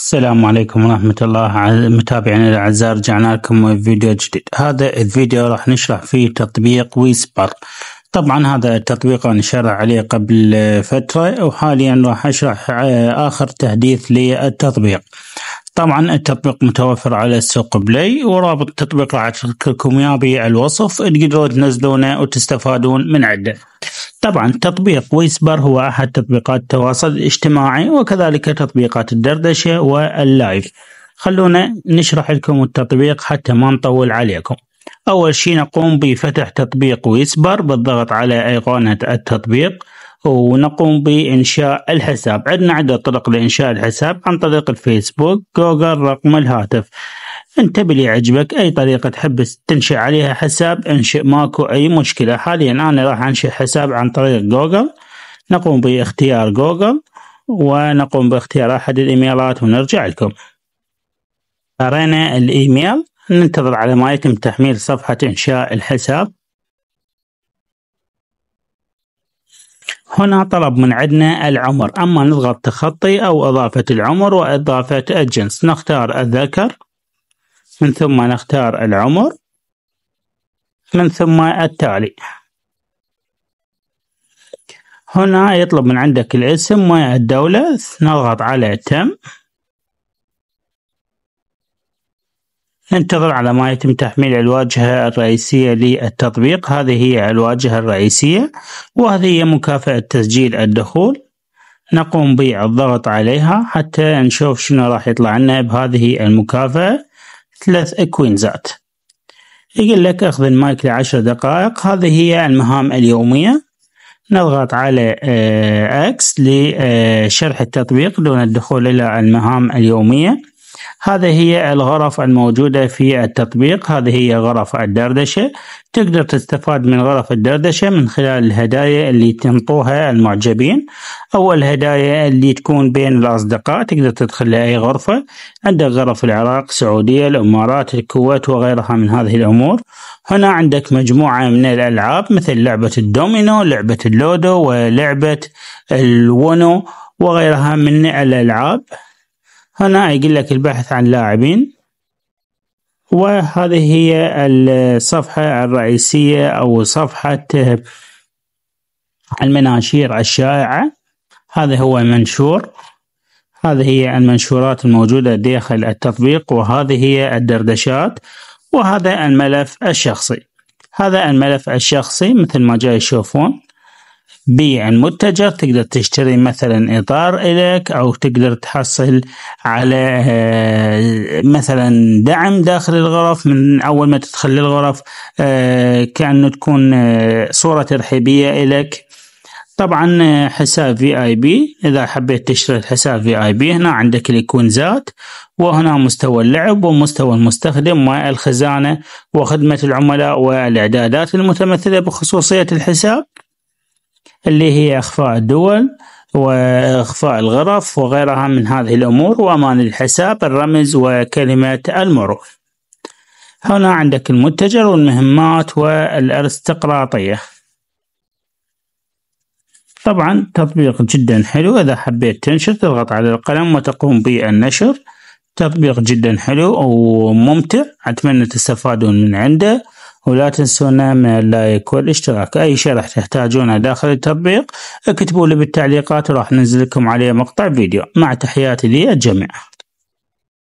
السلام عليكم ورحمة الله متابعينا الأعزاء رجعنا لكم فيديو جديد هذا الفيديو راح نشرح فيه تطبيق ويسبر طبعا هذا التطبيق أنا شرح عليه قبل فترة وحاليا راح أشرح آه، آخر تحديث للتطبيق طبعا التطبيق متوفر على سوق بلاي ورابط التطبيق راح اترككم اياه بالوصف تقدرون تنزلونه وتستفادون من عده. طبعا تطبيق ويسبر هو احد تطبيقات التواصل الاجتماعي وكذلك تطبيقات الدردشه واللايف. خلونا نشرح لكم التطبيق حتى ما نطول عليكم. اول شيء نقوم بفتح تطبيق ويسبر بالضغط على ايقونه التطبيق. ونقوم بإنشاء الحساب عندنا عدة طرق لإنشاء الحساب عن طريق الفيسبوك جوجل رقم الهاتف انتبه لي عجبك أي طريقة تحب تنشئ عليها حساب انشئ ماكو أي مشكلة حاليا أنا راح أنشئ حساب عن طريق جوجل نقوم باختيار جوجل ونقوم باختيار أحد الإيميلات ونرجع لكم قرينا الإيميل ننتظر على ما يتم تحميل صفحة إنشاء الحساب هنا طلب من عندنا العمر أما نضغط تخطي أو إضافة العمر وإضافة الجنس نختار الذكر من ثم نختار العمر من ثم التالي هنا يطلب من عندك الاسم والدولة نضغط على تم انتظر على ما يتم تحميل الواجهة الرئيسية للتطبيق هذه هي الواجهة الرئيسية وهذه هي مكافأة تسجيل الدخول نقوم بالضغط عليها حتى نشوف شنو راح يطلع لنا بهذه المكافأة ثلاث كوينزات يقول لك اخذ المايك لعشر دقائق هذه هي المهام اليومية نضغط على اكس آه، لشرح التطبيق دون الدخول الى المهام اليومية هذه هي الغرف الموجودة في التطبيق هذه هي غرف الدردشة تقدر تستفاد من غرف الدردشة من خلال الهدايا اللي تنطوها المعجبين أو الهدايا اللي تكون بين الأصدقاء تقدر تدخل لأي غرفة عندك غرف العراق السعودية الإمارات الكويت وغيرها من هذه الأمور هنا عندك مجموعة من الألعاب مثل لعبة الدومينو لعبة اللودو ولعبة الونو وغيرها من الألعاب هنا يقول لك البحث عن لاعبين وهذه هي الصفحة الرئيسية أو صفحة المناشير الشائعة هذا هو المنشور هذه هي المنشورات الموجودة داخل التطبيق وهذه هي الدردشات وهذا الملف الشخصي هذا الملف الشخصي مثل ما جاي تشوفون بيع المتجر تقدر تشتري مثلا إطار إلك أو تقدر تحصل على آه، مثلا دعم داخل الغرف من أول ما تدخل الغرف آه، كأنه تكون آه، صورة ترحيبية إلك طبعا حساب في اي بي اذا حبيت تشتري حساب في اي بي هنا عندك الايكونزات وهنا مستوى اللعب ومستوى المستخدم والخزانه وخدمه العملاء والاعدادات المتمثله بخصوصيه الحساب اللي هي إخفاء الدول وإخفاء الغرف وغيرها من هذه الأمور وأمان الحساب الرمز وكلمة المرور هنا عندك المتجر والمهمات والأرستقراطية طبعا تطبيق جدا حلو إذا حبيت تنشر تضغط على القلم وتقوم بالنشر تطبيق جدا حلو وممتع أتمنى تستفادون من عنده ولا تنسونا من اللايك والاشتراك أي شرح تحتاجونه داخل التطبيق اكتبوا لي بالتعليقات وراح ننزل لكم عليه مقطع فيديو مع تحياتي للجميع